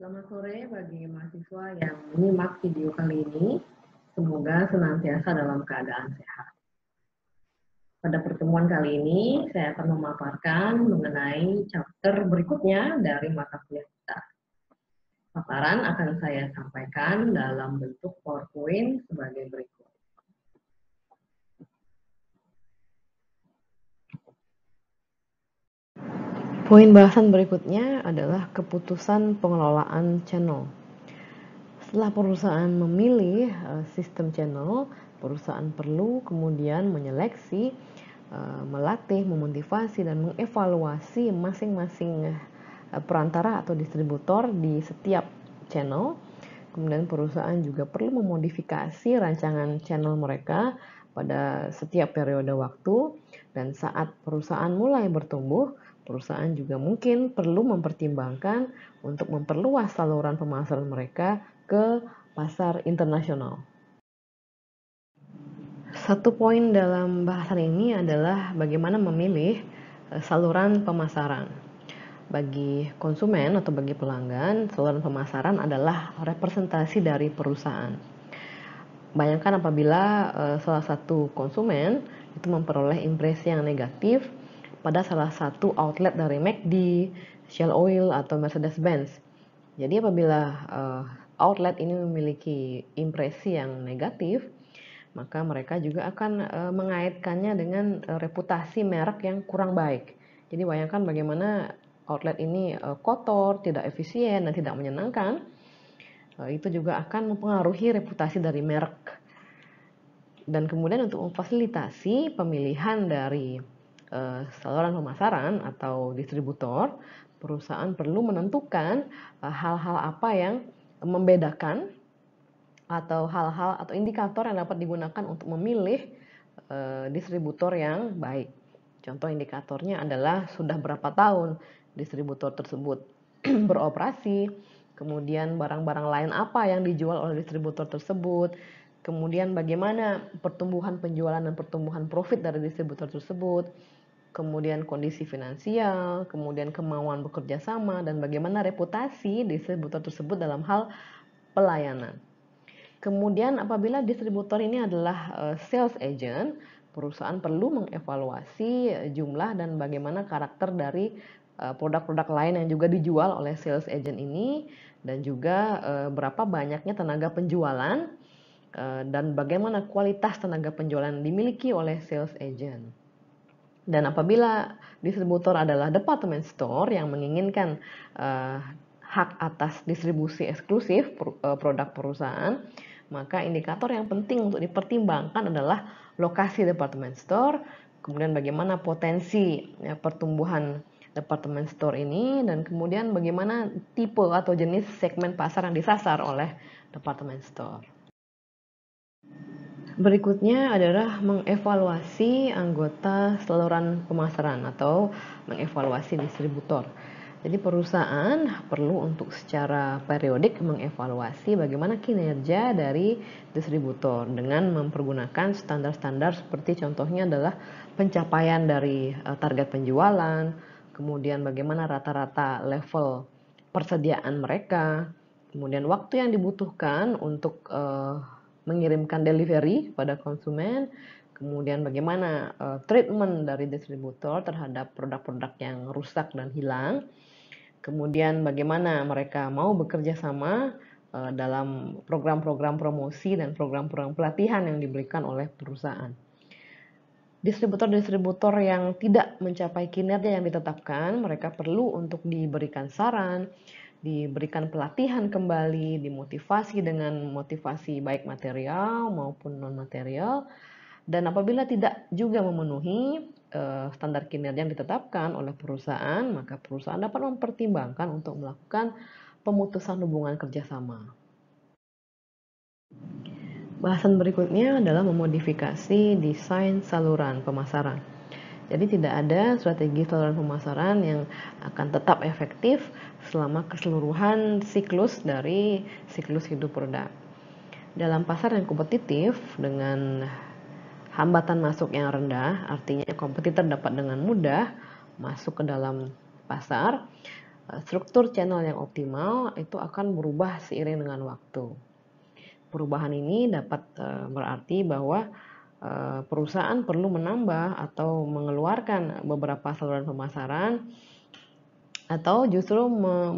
Selamat sore bagi mahasiswa yang menyimak video kali ini. Semoga senantiasa dalam keadaan sehat. Pada pertemuan kali ini, saya akan memaparkan mengenai chapter berikutnya dari mata kuliah kita. Paparan akan saya sampaikan dalam bentuk PowerPoint sebagai berikut. Poin bahasan berikutnya adalah keputusan pengelolaan channel. Setelah perusahaan memilih eh, sistem channel, perusahaan perlu kemudian menyeleksi, eh, melatih, memotivasi, dan mengevaluasi masing-masing eh, perantara atau distributor di setiap channel. Kemudian perusahaan juga perlu memodifikasi rancangan channel mereka pada setiap periode waktu dan saat perusahaan mulai bertumbuh, Perusahaan juga mungkin perlu mempertimbangkan untuk memperluas saluran pemasaran mereka ke pasar internasional. Satu poin dalam bahasan ini adalah bagaimana memilih e, saluran pemasaran. Bagi konsumen atau bagi pelanggan, saluran pemasaran adalah representasi dari perusahaan. Bayangkan apabila e, salah satu konsumen itu memperoleh impresi yang negatif pada salah satu outlet dari McD, Shell Oil, atau Mercedes-Benz. Jadi apabila uh, outlet ini memiliki impresi yang negatif, maka mereka juga akan uh, mengaitkannya dengan uh, reputasi merek yang kurang baik. Jadi bayangkan bagaimana outlet ini uh, kotor, tidak efisien, dan tidak menyenangkan. Uh, itu juga akan mempengaruhi reputasi dari merek. Dan kemudian untuk memfasilitasi pemilihan dari Eh, saluran pemasaran atau distributor, perusahaan perlu menentukan eh, hal-hal apa yang membedakan atau hal-hal atau indikator yang dapat digunakan untuk memilih eh, distributor yang baik. Contoh indikatornya adalah sudah berapa tahun distributor tersebut beroperasi, kemudian barang-barang lain apa yang dijual oleh distributor tersebut, kemudian bagaimana pertumbuhan penjualan dan pertumbuhan profit dari distributor tersebut, kemudian kondisi finansial, kemudian kemauan bekerja sama, dan bagaimana reputasi distributor tersebut dalam hal pelayanan. Kemudian apabila distributor ini adalah eh, sales agent, perusahaan perlu mengevaluasi eh, jumlah dan bagaimana karakter dari eh, produk-produk lain yang juga dijual oleh sales agent ini dan juga berapa banyaknya tenaga penjualan dan bagaimana kualitas tenaga penjualan dimiliki oleh sales agent. Dan apabila distributor adalah department store yang menginginkan uh, hak atas distribusi eksklusif eh, produk perusahaan, maka indikator yang penting untuk dipertimbangkan adalah lokasi department store, kemudian bagaimana potensi ya, pertumbuhan department store ini, dan kemudian bagaimana tipe atau jenis segmen pasar yang disasar oleh department store. Berikutnya adalah mengevaluasi anggota saluran pemasaran atau mengevaluasi distributor. Jadi perusahaan perlu untuk secara periodik mengevaluasi bagaimana kinerja dari distributor dengan mempergunakan standar-standar seperti contohnya adalah pencapaian dari eh, target penjualan, kemudian bagaimana rata-rata level persediaan mereka, kemudian waktu yang dibutuhkan untuk uh, mengirimkan delivery pada konsumen, kemudian bagaimana uh, treatment dari distributor terhadap produk-produk yang rusak dan hilang, kemudian bagaimana mereka mau bekerja sama uh, dalam program-program promosi dan program-program pelatihan yang diberikan oleh perusahaan. Distributor-distributor yang tidak mencapai kinerja yang ditetapkan, mereka perlu untuk diberikan saran, diberikan pelatihan kembali, dimotivasi dengan motivasi baik material maupun non material. Dan apabila tidak juga memenuhi eh, standar kinerja yang ditetapkan oleh perusahaan, maka perusahaan dapat mempertimbangkan untuk melakukan pemutusan hubungan kerjasama. Bahasan berikutnya adalah memodifikasi desain saluran pemasaran. Jadi tidak ada strategi saluran pemasaran yang akan tetap efektif selama keseluruhan siklus dari siklus hidup produk Dalam pasar yang kompetitif dengan hambatan masuk yang rendah, artinya kompetitor dapat dengan mudah masuk ke dalam pasar, eh, struktur channel yang optimal itu akan berubah seiring dengan waktu. Perubahan ini dapat eh, berarti bahwa eh, perusahaan perlu menambah atau mengeluarkan beberapa saluran pemasaran atau justru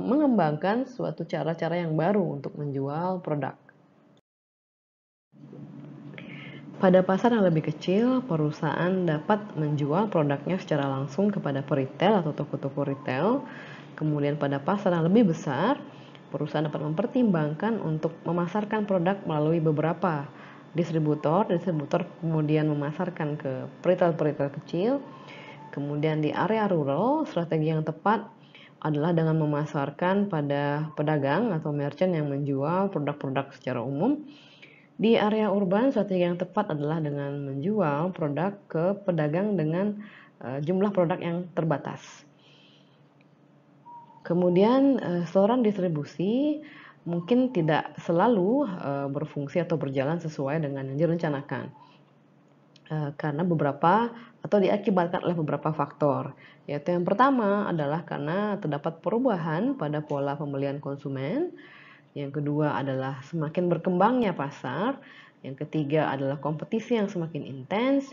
mengembangkan suatu cara-cara yang baru untuk menjual produk. Pada pasar yang lebih kecil, perusahaan dapat menjual produknya secara langsung kepada peritel atau toko-toko retail. Kemudian pada pasar yang lebih besar, perusahaan dapat mempertimbangkan untuk memasarkan produk melalui beberapa distributor. Distributor kemudian memasarkan ke peritel-peritel kecil. Kemudian di area rural, strategi yang tepat adalah dengan memasarkan pada pedagang atau merchant yang menjual produk-produk secara umum. Di area urban, strategi yang tepat adalah dengan menjual produk ke pedagang dengan eh, jumlah produk yang terbatas. Kemudian, eh, storan distribusi mungkin tidak selalu eh, berfungsi atau berjalan sesuai dengan yang direncanakan. Eh, karena beberapa atau diakibatkan oleh beberapa faktor. Yaitu yang pertama adalah karena terdapat perubahan pada pola pembelian konsumen. Yang kedua adalah semakin berkembangnya pasar. Yang ketiga adalah kompetisi yang semakin intens.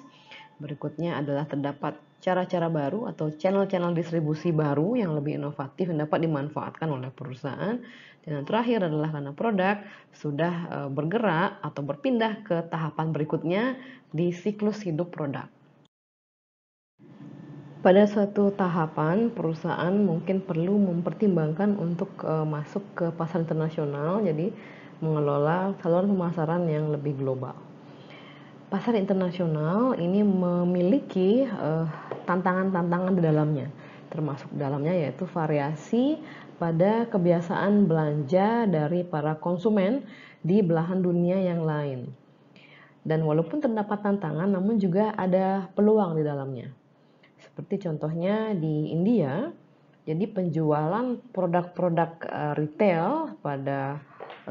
Berikutnya adalah terdapat cara-cara baru atau channel-channel distribusi baru yang lebih inovatif yang dapat dimanfaatkan oleh perusahaan. Dan yang terakhir adalah karena produk sudah eh, bergerak atau berpindah ke tahapan berikutnya di siklus hidup produk. Pada suatu tahapan, perusahaan mungkin perlu mempertimbangkan untuk eh, masuk ke pasar internasional, jadi mengelola saluran pemasaran yang lebih global pasar internasional ini memiliki eh, tantangan-tantangan di dalamnya, termasuk dalamnya yaitu variasi pada kebiasaan belanja dari para konsumen di belahan dunia yang lain. Dan walaupun terdapat tantangan, namun juga ada peluang di dalamnya. Seperti contohnya di India, jadi penjualan produk-produk eh, retail pada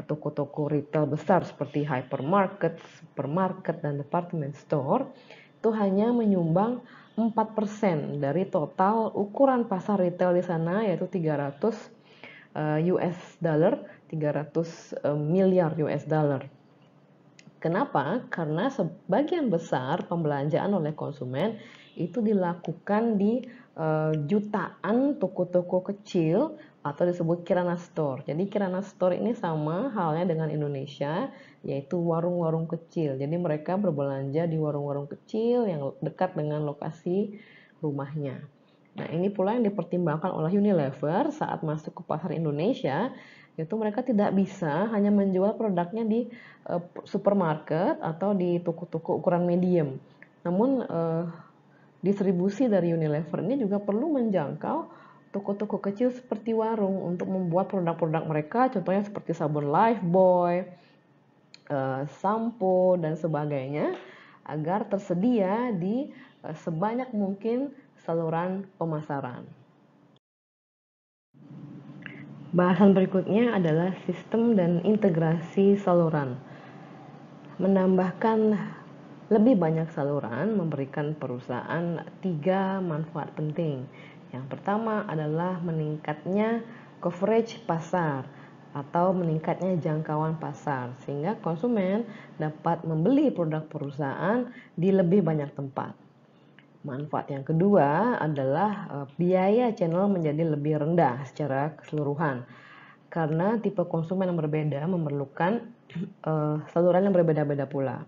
toko-toko retail besar seperti hypermarket, supermarket, dan department store itu hanya menyumbang 4% dari total ukuran pasar retail di sana yaitu 300 US eh, dollar, 300 eh, miliar US dollar. Kenapa? Karena sebagian besar pembelanjaan oleh konsumen itu dilakukan di eh, jutaan toko-toko kecil atau disebut Kirana Store. Jadi Kirana Store ini sama halnya dengan Indonesia, yaitu warung-warung kecil. Jadi mereka berbelanja di warung-warung kecil yang dekat dengan lokasi rumahnya. Nah, ini pula yang dipertimbangkan oleh Unilever saat masuk ke pasar Indonesia, yaitu mereka tidak bisa hanya menjual produknya di eh, supermarket atau di toko-toko ukuran medium. Namun eh, distribusi dari Unilever ini juga perlu menjangkau toko-toko kecil seperti warung untuk membuat produk-produk mereka, contohnya seperti sabun Lifebuoy, uh, eh, sampo, dan sebagainya, agar tersedia di uh, sebanyak mungkin saluran pemasaran. Bahasan berikutnya adalah sistem dan integrasi saluran. Menambahkan lebih banyak saluran memberikan perusahaan tiga manfaat penting. Yang pertama adalah meningkatnya coverage pasar atau meningkatnya jangkauan pasar sehingga konsumen dapat membeli produk perusahaan di lebih banyak tempat. Manfaat yang kedua adalah eh, biaya channel menjadi lebih rendah secara keseluruhan karena tipe konsumen yang berbeda memerlukan uh, saluran yang berbeda-beda pula.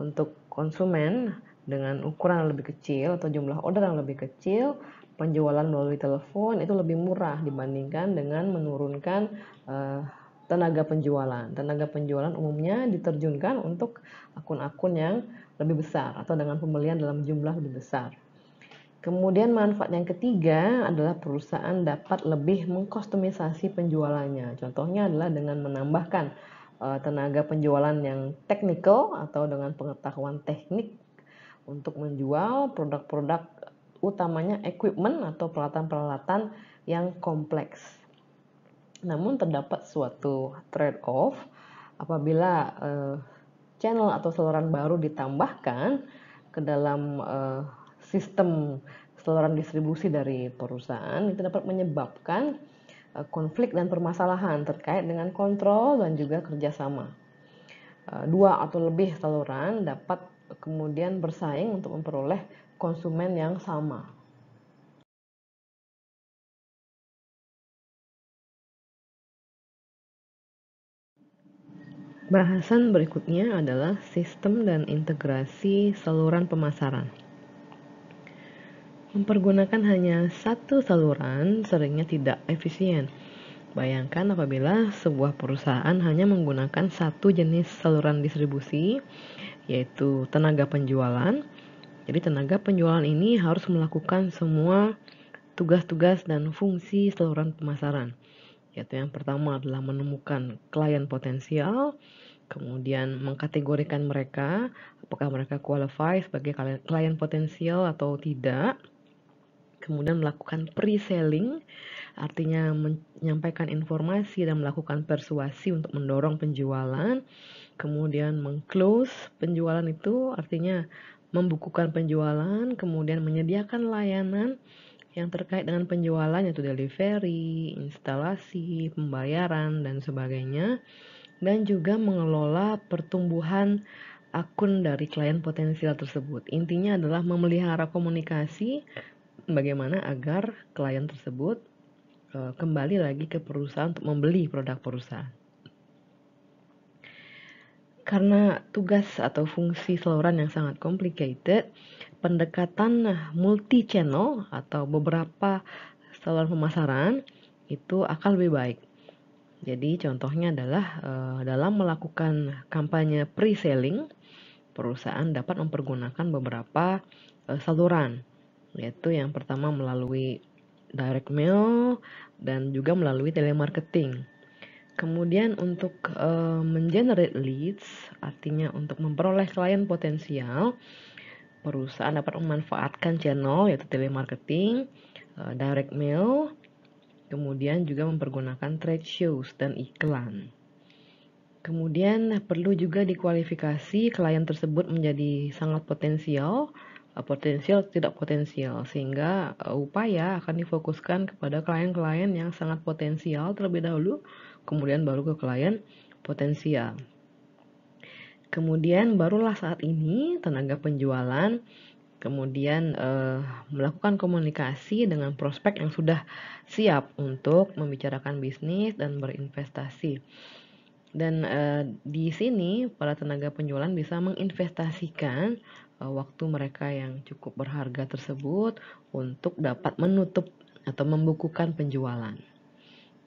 Untuk konsumen dengan ukuran yang lebih kecil atau jumlah order yang lebih kecil, penjualan melalui telepon itu lebih murah dibandingkan dengan menurunkan uh, tenaga penjualan. Tenaga penjualan umumnya diterjunkan untuk akun-akun yang lebih besar atau dengan pembelian dalam jumlah lebih besar. Kemudian manfaat yang ketiga adalah perusahaan dapat lebih mengkustomisasi penjualannya. Contohnya adalah dengan menambahkan uh, tenaga penjualan yang teknikal atau dengan pengetahuan teknik untuk menjual produk-produk utamanya equipment atau peralatan-peralatan yang kompleks. Namun terdapat suatu trade-off apabila uh, channel atau saluran baru ditambahkan ke dalam uh, sistem saluran distribusi dari perusahaan itu dapat menyebabkan uh, konflik dan permasalahan terkait dengan kontrol dan juga kerjasama. Uh, dua atau lebih saluran dapat kemudian bersaing untuk memperoleh konsumen yang sama. Bahasan berikutnya adalah sistem dan integrasi saluran pemasaran. Mempergunakan hanya satu saluran seringnya tidak efisien. Bayangkan apabila sebuah perusahaan hanya menggunakan satu jenis saluran distribusi, yaitu tenaga penjualan, jadi tenaga penjualan ini harus melakukan semua tugas-tugas dan fungsi saluran pemasaran. Yaitu yang pertama adalah menemukan klien potensial, kemudian mengkategorikan mereka, apakah mereka qualify sebagai klien potensial atau tidak. Kemudian melakukan pre-selling, artinya menyampaikan informasi dan melakukan persuasi untuk mendorong penjualan. Kemudian mengclose penjualan itu artinya membukukan penjualan, kemudian menyediakan layanan yang terkait dengan penjualan yaitu delivery, instalasi, pembayaran dan sebagainya dan juga mengelola pertumbuhan akun dari klien potensial tersebut. Intinya adalah memelihara komunikasi bagaimana agar klien tersebut eh, kembali lagi ke perusahaan untuk membeli produk perusahaan. Karena tugas atau fungsi saluran yang sangat complicated, pendekatan nah, multi channel atau beberapa saluran pemasaran itu akan lebih baik. Jadi contohnya adalah eh, dalam melakukan kampanye pre-selling, perusahaan dapat mempergunakan beberapa eh, saluran, yaitu yang pertama melalui direct mail dan juga melalui telemarketing. Kemudian untuk uh, mengenerate leads, artinya untuk memperoleh klien potensial, perusahaan dapat memanfaatkan channel yaitu telemarketing, uh, eh, direct mail, kemudian juga mempergunakan trade shows dan iklan. Kemudian perlu juga dikualifikasi klien tersebut menjadi sangat potensial, eh, potensial tidak potensial, sehingga upaya akan difokuskan kepada klien-klien yang sangat potensial terlebih dahulu kemudian baru ke klien potensial. Kemudian barulah saat ini tenaga penjualan kemudian eh, melakukan komunikasi dengan prospek yang sudah siap untuk membicarakan bisnis dan berinvestasi. Dan eh, di sini para tenaga penjualan bisa menginvestasikan eh, waktu mereka yang cukup berharga tersebut untuk dapat menutup atau membukukan penjualan.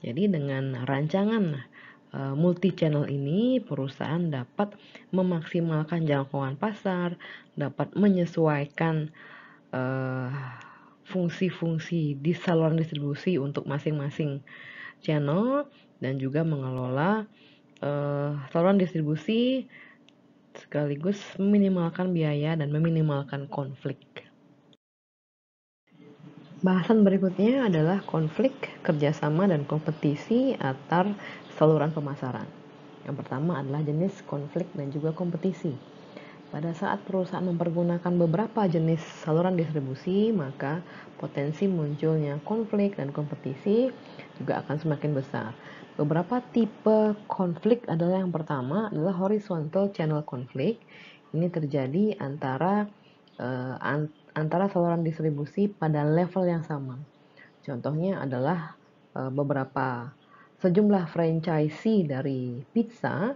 Jadi dengan rancangan eh, multi channel ini perusahaan dapat memaksimalkan jangkauan pasar, dapat menyesuaikan eh, fungsi-fungsi uh, di saluran distribusi untuk masing-masing channel dan juga mengelola uh, saluran distribusi sekaligus meminimalkan biaya dan meminimalkan konflik. Bahasan berikutnya adalah konflik, kerjasama, dan kompetisi antar saluran pemasaran. Yang pertama adalah jenis konflik dan juga kompetisi. Pada saat perusahaan mempergunakan beberapa jenis saluran distribusi, maka potensi munculnya konflik dan kompetisi juga akan semakin besar. Beberapa tipe konflik adalah yang pertama adalah horizontal channel konflik. Ini terjadi antara Eh, antara saluran distribusi pada level yang sama. Contohnya adalah eh, beberapa sejumlah franchise dari pizza.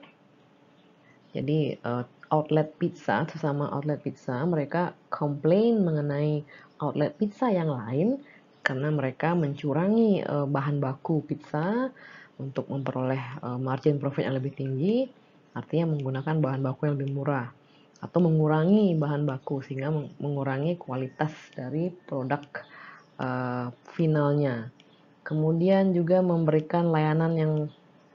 Jadi eh, outlet pizza sesama outlet pizza mereka komplain mengenai outlet pizza yang lain karena mereka mencurangi bahan baku pizza untuk memperoleh margin profit yang lebih tinggi, artinya menggunakan bahan baku yang lebih murah atau mengurangi bahan baku sehingga mengurangi kualitas dari produk uh, eh, finalnya. Kemudian juga memberikan layanan yang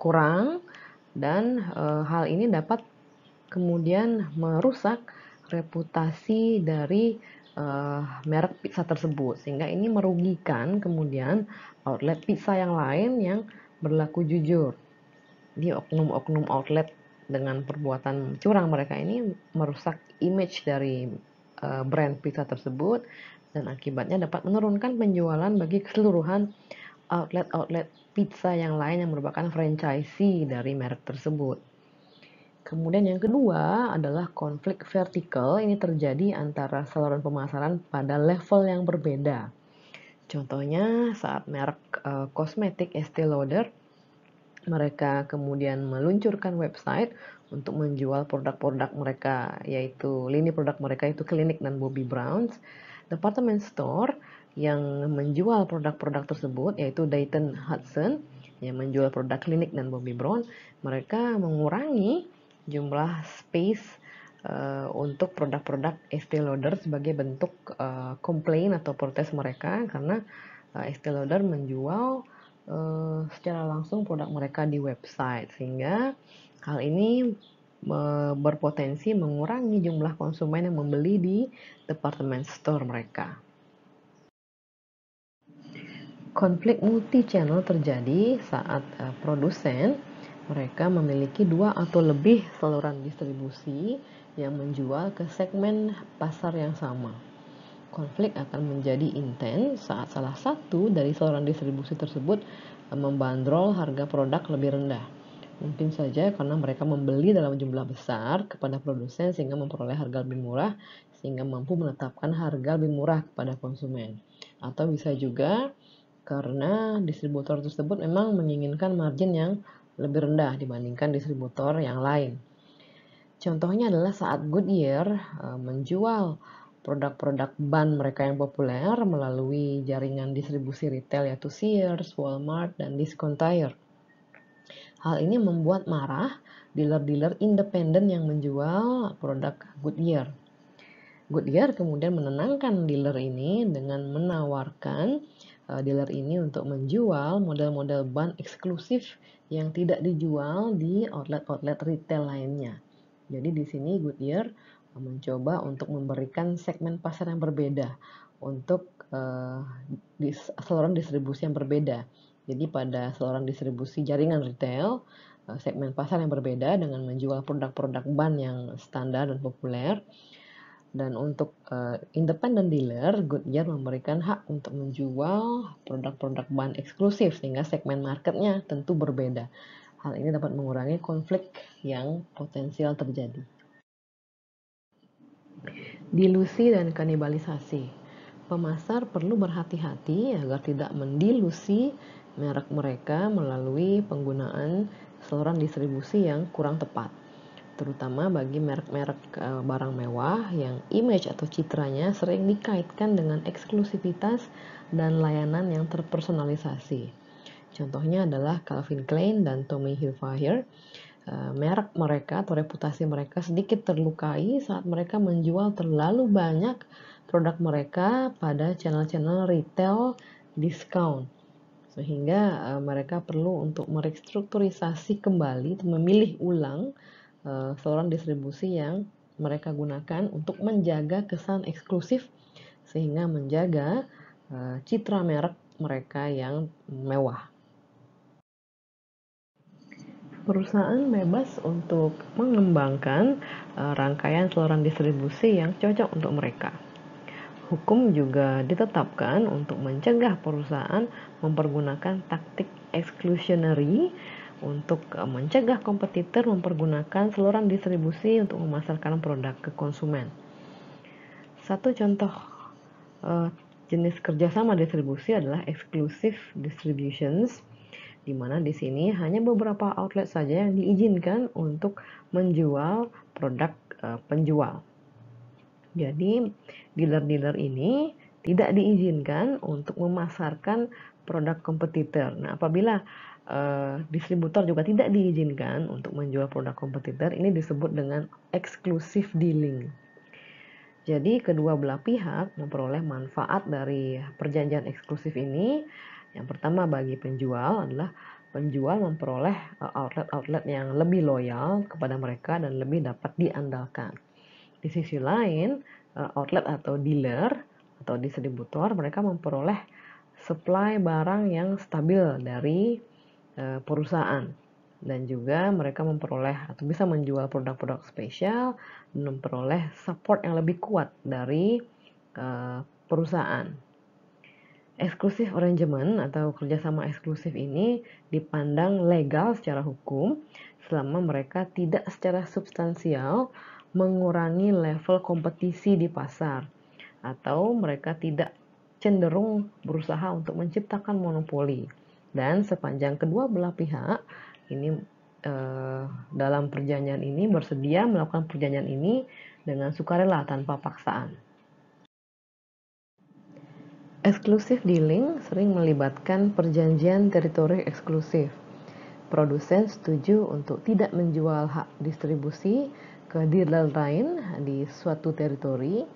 kurang dan e, hal ini dapat kemudian merusak reputasi dari e, merek pizza tersebut sehingga ini merugikan kemudian outlet pizza yang lain yang berlaku jujur di oknum-oknum outlet dengan perbuatan curang mereka ini merusak image dari uh, brand pizza tersebut dan akibatnya dapat menurunkan penjualan bagi keseluruhan outlet-outlet pizza yang lain yang merupakan franchisee dari merek tersebut. Kemudian yang kedua adalah konflik vertikal ini terjadi antara saluran pemasaran pada level yang berbeda. Contohnya saat merek uh, kosmetik Estee Lauder mereka kemudian meluncurkan website untuk menjual produk-produk mereka, yaitu lini produk mereka itu klinik dan Bobby Brown's. Department store yang menjual produk-produk tersebut, yaitu Dayton Hudson, yang menjual produk klinik dan Bobby Brown, mereka mengurangi jumlah space uh, untuk produk-produk Estee Lauder sebagai bentuk uh, komplain atau protes mereka karena uh, eh, Estee Lauder menjual uh, secara langsung produk mereka di website sehingga hal ini eh, berpotensi mengurangi jumlah konsumen yang membeli di department store mereka. Konflik multi channel terjadi saat uh, produsen mereka memiliki dua atau lebih saluran distribusi yang menjual ke segmen pasar yang sama konflik akan menjadi intens saat salah satu dari seorang distribusi tersebut eh, membandrol harga produk lebih rendah. Mungkin saja karena mereka membeli dalam jumlah besar kepada produsen sehingga memperoleh harga lebih murah, sehingga mampu menetapkan harga lebih murah kepada konsumen. Atau bisa juga karena distributor tersebut memang menginginkan margin yang lebih rendah dibandingkan distributor yang lain. Contohnya adalah saat Goodyear eh, menjual produk-produk ban mereka yang populer melalui jaringan distribusi retail yaitu Sears, Walmart, dan discount tire. Hal ini membuat marah dealer-dealer independen yang menjual produk Goodyear. Goodyear kemudian menenangkan dealer ini dengan menawarkan eh, dealer ini untuk menjual model-model ban eksklusif yang tidak dijual di outlet-outlet retail lainnya. Jadi di sini Goodyear mencoba untuk memberikan segmen pasar yang berbeda untuk uh, eh, di seluruh distribusi yang berbeda. Jadi pada seorang distribusi jaringan retail, uh, segmen pasar yang berbeda dengan menjual produk-produk ban yang standar dan populer. Dan untuk uh, independent dealer, Goodyear memberikan hak untuk menjual produk-produk ban eksklusif sehingga segmen marketnya tentu berbeda. Hal ini dapat mengurangi konflik yang potensial terjadi. Dilusi dan kanibalisasi. Pemasar perlu berhati-hati agar tidak mendilusi merek mereka melalui penggunaan saluran distribusi yang kurang tepat, terutama bagi merek-merek e, barang mewah yang image atau citranya sering dikaitkan dengan eksklusivitas dan layanan yang terpersonalisasi. Contohnya adalah Calvin Klein dan Tommy Hilfiger Eh, merek mereka atau reputasi mereka sedikit terlukai saat mereka menjual terlalu banyak produk mereka pada channel-channel retail discount. Sehingga eh, mereka perlu untuk merestrukturisasi kembali, memilih ulang eh, seorang distribusi yang mereka gunakan untuk menjaga kesan eksklusif sehingga menjaga citra merek mereka yang mewah perusahaan bebas untuk mengembangkan uh, rangkaian saluran distribusi yang cocok untuk mereka. Hukum juga ditetapkan untuk mencegah perusahaan mempergunakan taktik exclusionary untuk eh, mencegah kompetitor mempergunakan seluruh distribusi untuk memasarkan produk ke konsumen. Satu contoh eh, jenis kerjasama distribusi adalah exclusive distributions di mana di sini hanya beberapa outlet saja yang diizinkan untuk menjual produk eh, penjual. Jadi, dealer-dealer ini tidak diizinkan untuk memasarkan produk kompetitor. Nah, apabila uh, distributor juga tidak diizinkan untuk menjual produk kompetitor, ini disebut dengan exclusive dealing. Jadi, kedua belah pihak memperoleh manfaat dari perjanjian eksklusif ini yang pertama bagi penjual adalah penjual memperoleh eh, outlet-outlet yang lebih loyal kepada mereka dan lebih dapat diandalkan. Di sisi lain, eh, outlet atau dealer atau distributor mereka memperoleh supply barang yang stabil dari eh, perusahaan dan juga mereka memperoleh atau bisa menjual produk-produk spesial dan memperoleh support yang lebih kuat dari perusahaan eksklusif arrangement atau kerjasama eksklusif ini dipandang legal secara hukum selama mereka tidak secara substansial mengurangi level kompetisi di pasar atau mereka tidak cenderung berusaha untuk menciptakan monopoli dan sepanjang kedua belah pihak ini eh, dalam perjanjian ini bersedia melakukan perjanjian ini dengan sukarela tanpa paksaan eksklusif dealing sering melibatkan perjanjian teritori eksklusif. Produsen setuju untuk tidak menjual hak distribusi ke dealer lain di suatu teritori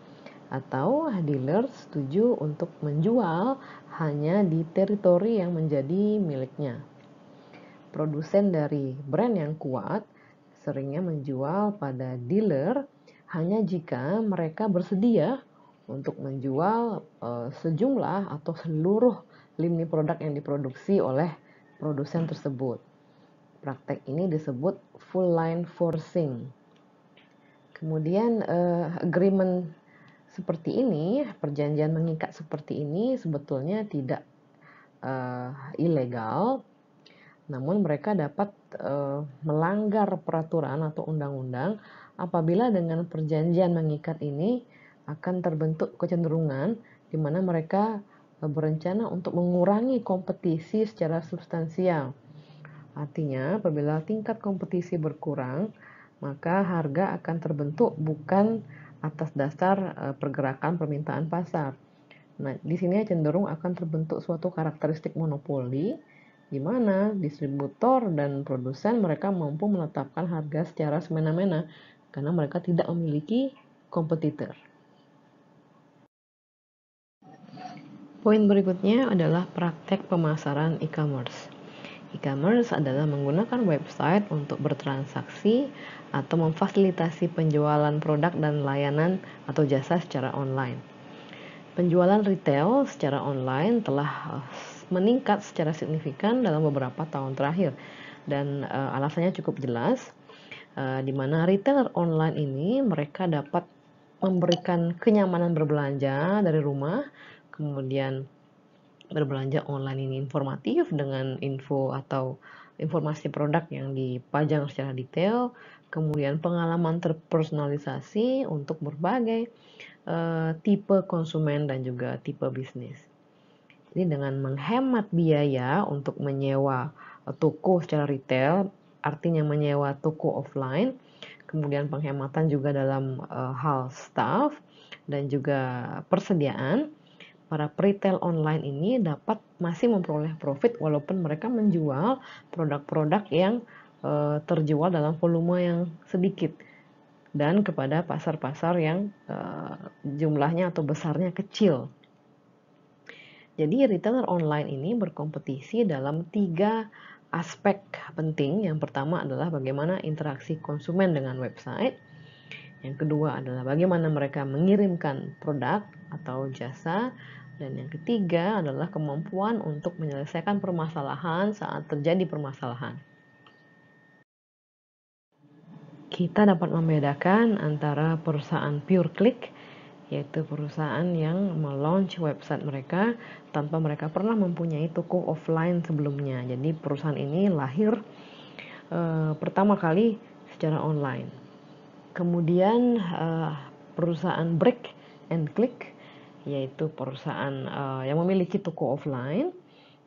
atau dealer setuju untuk menjual hanya di teritori yang menjadi miliknya. Produsen dari brand yang kuat seringnya menjual pada dealer hanya jika mereka bersedia untuk menjual uh, sejumlah atau seluruh lini produk yang diproduksi oleh produsen tersebut. Praktek ini disebut full line forcing. Kemudian uh, agreement seperti ini, perjanjian mengikat seperti ini sebetulnya tidak uh, ilegal, namun mereka dapat uh, melanggar peraturan atau undang-undang apabila dengan perjanjian mengikat ini akan terbentuk kecenderungan di mana mereka eh, berencana untuk mengurangi kompetisi secara substansial. Artinya, apabila tingkat kompetisi berkurang, maka harga akan terbentuk bukan atas dasar eh, pergerakan permintaan pasar. Nah, di sini cenderung akan terbentuk suatu karakteristik monopoli di mana distributor dan produsen mereka mampu menetapkan harga secara semena-mena karena mereka tidak memiliki kompetitor. Poin berikutnya adalah praktek pemasaran e-commerce. E-commerce adalah menggunakan website untuk bertransaksi atau memfasilitasi penjualan produk dan layanan atau jasa secara online. Penjualan retail secara online telah eh, meningkat secara signifikan dalam beberapa tahun terakhir dan uh, alasannya cukup jelas uh, di mana retailer online ini mereka dapat memberikan kenyamanan berbelanja dari rumah kemudian berbelanja online ini informatif dengan info atau informasi produk yang dipajang secara detail, kemudian pengalaman terpersonalisasi untuk berbagai uh, tipe konsumen dan juga tipe bisnis. Jadi dengan menghemat biaya untuk menyewa eh, toko secara retail, artinya menyewa toko offline, kemudian penghematan juga dalam uh, hal staff dan juga persediaan para retail online ini dapat masih memperoleh profit walaupun mereka menjual produk-produk yang e, terjual dalam volume yang sedikit dan kepada pasar-pasar yang e, jumlahnya atau besarnya kecil. Jadi retailer online ini berkompetisi dalam tiga aspek penting. Yang pertama adalah bagaimana interaksi konsumen dengan website. Yang kedua adalah bagaimana mereka mengirimkan produk atau jasa. Dan yang ketiga adalah kemampuan untuk menyelesaikan permasalahan saat terjadi permasalahan. Kita dapat membedakan antara perusahaan pure click, yaitu perusahaan yang melaunch website mereka tanpa mereka pernah mempunyai toko offline sebelumnya. Jadi perusahaan ini lahir e, pertama kali secara online. Kemudian uh, perusahaan break and Click yaitu perusahaan uh, yang memiliki toko offline.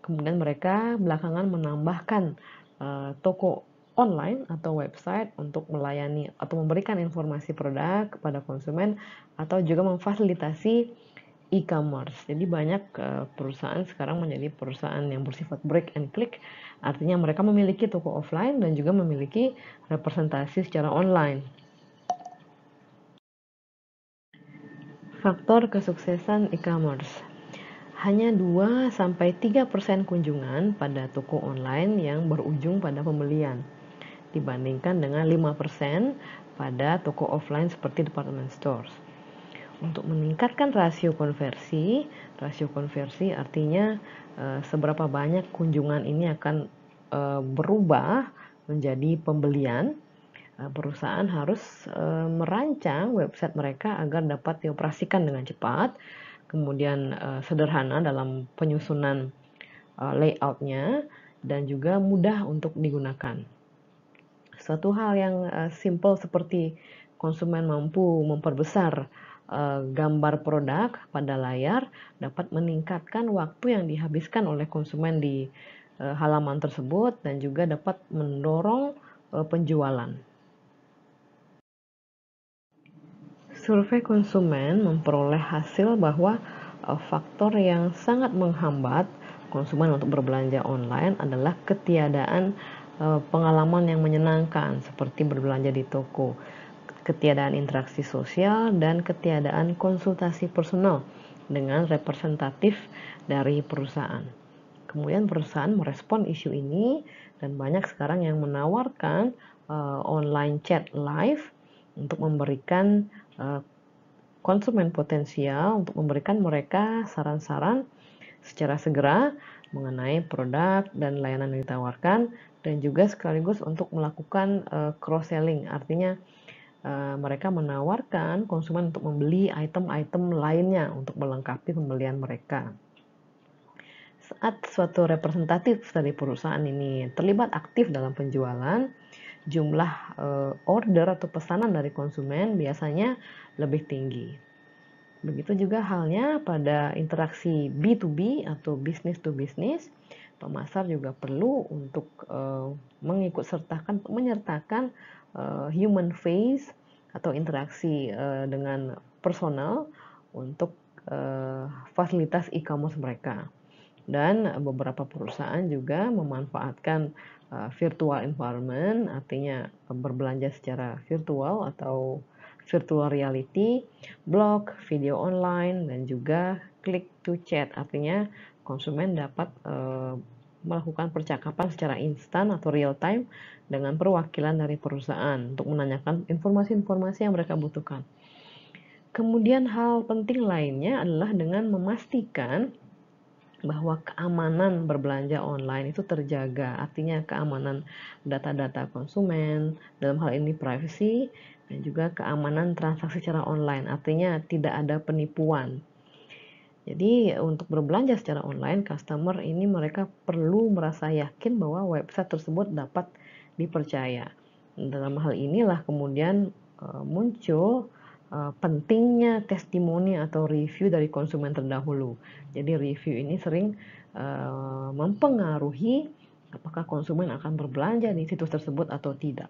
Kemudian mereka belakangan menambahkan uh, toko online atau website untuk melayani atau memberikan informasi produk kepada konsumen atau juga memfasilitasi e-commerce. Jadi banyak perusahaan sekarang menjadi perusahaan yang bersifat break and click, artinya mereka memiliki toko offline dan juga memiliki representasi secara online. Faktor kesuksesan e-commerce hanya 2-3% kunjungan pada toko online yang berujung pada pembelian dibandingkan dengan 5% pada toko offline seperti department stores. Untuk meningkatkan rasio konversi, rasio konversi artinya e, seberapa banyak kunjungan ini akan e, berubah menjadi pembelian Nah, perusahaan harus eh, merancang website mereka agar dapat dioperasikan dengan cepat, kemudian eh, sederhana dalam penyusunan eh, layoutnya, dan juga mudah untuk digunakan. Suatu hal yang simple seperti konsumen mampu memperbesar gambar produk pada layar dapat meningkatkan waktu yang dihabiskan oleh konsumen di halaman tersebut dan juga dapat mendorong penjualan. survei konsumen memperoleh hasil bahwa e, faktor yang sangat menghambat konsumen untuk berbelanja online adalah ketiadaan e, pengalaman yang menyenangkan seperti berbelanja di toko, ketiadaan interaksi sosial dan ketiadaan konsultasi personal dengan representatif dari perusahaan. Kemudian perusahaan merespon isu ini dan banyak sekarang yang menawarkan uh, online chat live untuk memberikan Eh, konsumen potensial untuk memberikan mereka saran-saran secara segera mengenai produk dan layanan yang ditawarkan dan juga sekaligus untuk melakukan eh, cross selling artinya eh, mereka menawarkan konsumen untuk membeli item-item lainnya untuk melengkapi pembelian mereka saat suatu representatif dari perusahaan ini terlibat aktif dalam penjualan jumlah eh, order atau pesanan dari konsumen biasanya lebih tinggi. Begitu juga halnya pada interaksi B2B atau business to business, pemasar juga perlu untuk uh, mengikut menyertakan eh, human face atau interaksi dengan personal untuk fasilitas e-commerce mereka dan beberapa perusahaan juga memanfaatkan uh, virtual environment, artinya berbelanja secara virtual atau virtual reality, blog, video online, dan juga click to chat, artinya konsumen dapat uh, melakukan percakapan secara instan atau real time dengan perwakilan dari perusahaan untuk menanyakan informasi-informasi yang mereka butuhkan. Kemudian hal penting lainnya adalah dengan memastikan bahwa keamanan berbelanja online itu terjaga. Artinya keamanan data-data konsumen, dalam hal ini privacy, dan juga keamanan transaksi secara online. Artinya tidak ada penipuan. Jadi untuk berbelanja secara online, customer ini mereka perlu merasa yakin bahwa website tersebut dapat dipercaya. Dalam hal inilah kemudian e, muncul Eh, pentingnya testimoni atau review dari konsumen terdahulu. Jadi review ini sering uh, mempengaruhi apakah konsumen akan berbelanja di situs tersebut atau tidak.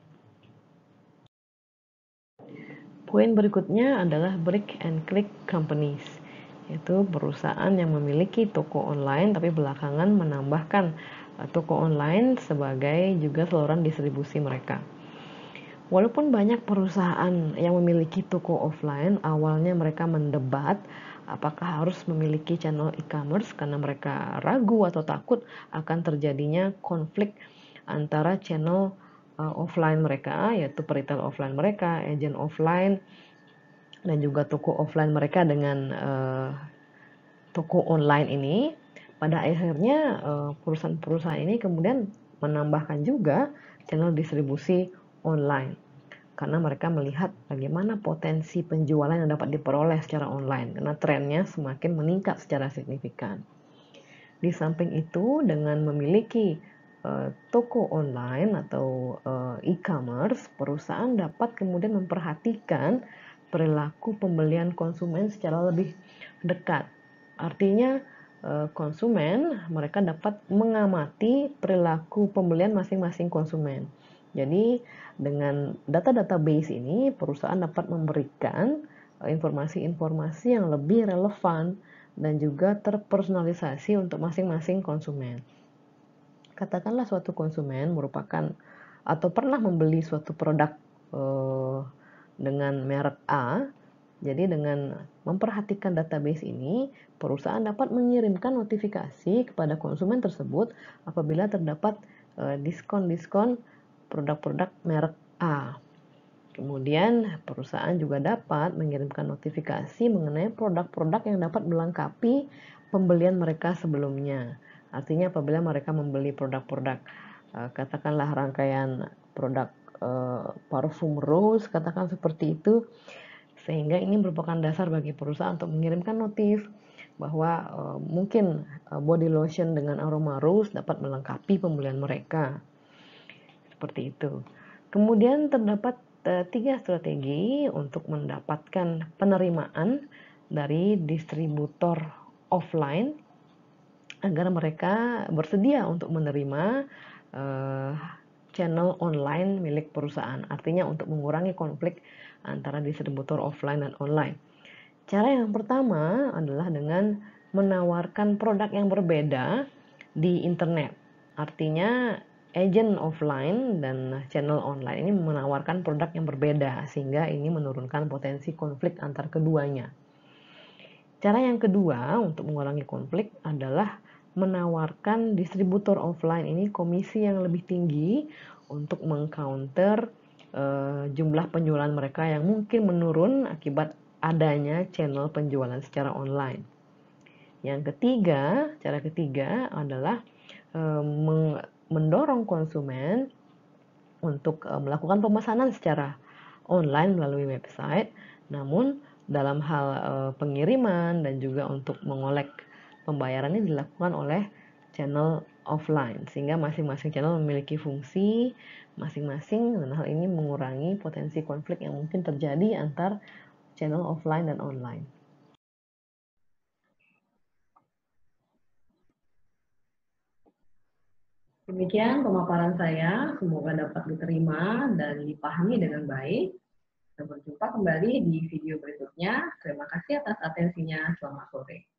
Poin berikutnya adalah brick and click companies, yaitu perusahaan yang memiliki toko online tapi belakangan menambahkan eh, toko online sebagai juga saluran distribusi mereka. Walaupun banyak perusahaan yang memiliki toko offline, awalnya mereka mendebat apakah harus memiliki channel e-commerce karena mereka ragu atau takut akan terjadinya konflik antara channel uh, offline mereka, yaitu peritel offline mereka, agent offline, dan juga toko offline mereka dengan uh, toko online ini. Pada akhirnya eh, perusahaan-perusahaan ini kemudian menambahkan juga channel distribusi online karena mereka melihat bagaimana potensi penjualan yang dapat diperoleh secara online karena trennya semakin meningkat secara signifikan. Di samping itu dengan memiliki uh, toko online atau uh, e-commerce, perusahaan dapat kemudian memperhatikan perilaku pembelian konsumen secara lebih dekat. Artinya eh, konsumen mereka dapat mengamati perilaku pembelian masing-masing konsumen jadi dengan data database ini perusahaan dapat memberikan eh, informasi-informasi yang lebih relevan dan juga terpersonalisasi untuk masing-masing konsumen. Katakanlah suatu konsumen merupakan atau pernah membeli suatu produk eh, dengan merek A, jadi dengan memperhatikan database ini, perusahaan dapat mengirimkan notifikasi kepada konsumen tersebut apabila terdapat eh, diskon-diskon eh, produk-produk merek A. Kemudian perusahaan juga dapat mengirimkan notifikasi mengenai produk-produk yang dapat melengkapi pembelian mereka sebelumnya. Artinya apabila mereka membeli produk-produk eh, katakanlah rangkaian produk eh, parfum rose katakan seperti itu sehingga ini merupakan dasar bagi perusahaan untuk mengirimkan notif bahwa eh, mungkin body lotion dengan aroma rose dapat melengkapi pembelian mereka seperti itu. Kemudian terdapat eh, tiga strategi untuk mendapatkan penerimaan dari distributor offline agar mereka bersedia untuk menerima uh, channel online milik perusahaan. Artinya untuk mengurangi konflik antara distributor offline dan online. Cara yang pertama adalah dengan menawarkan produk yang berbeda di internet. Artinya agent offline dan channel online ini menawarkan produk yang berbeda sehingga ini menurunkan potensi konflik antar keduanya. Cara yang kedua untuk mengurangi konflik adalah menawarkan distributor offline ini komisi yang lebih tinggi untuk mengcounter uh, jumlah penjualan mereka yang mungkin menurun akibat adanya channel penjualan secara online. Yang ketiga, cara ketiga adalah uh, mendorong konsumen untuk eh, melakukan pemesanan secara online melalui website, namun dalam hal eh, pengiriman dan juga untuk mengolek pembayarannya dilakukan oleh channel offline sehingga masing-masing channel memiliki fungsi masing-masing dan hal ini mengurangi potensi konflik yang mungkin terjadi antar channel offline dan online. Demikian pemaparan saya, semoga dapat diterima dan dipahami dengan baik. Sampai jumpa kembali di video berikutnya. Terima kasih atas atensinya. Selamat sore.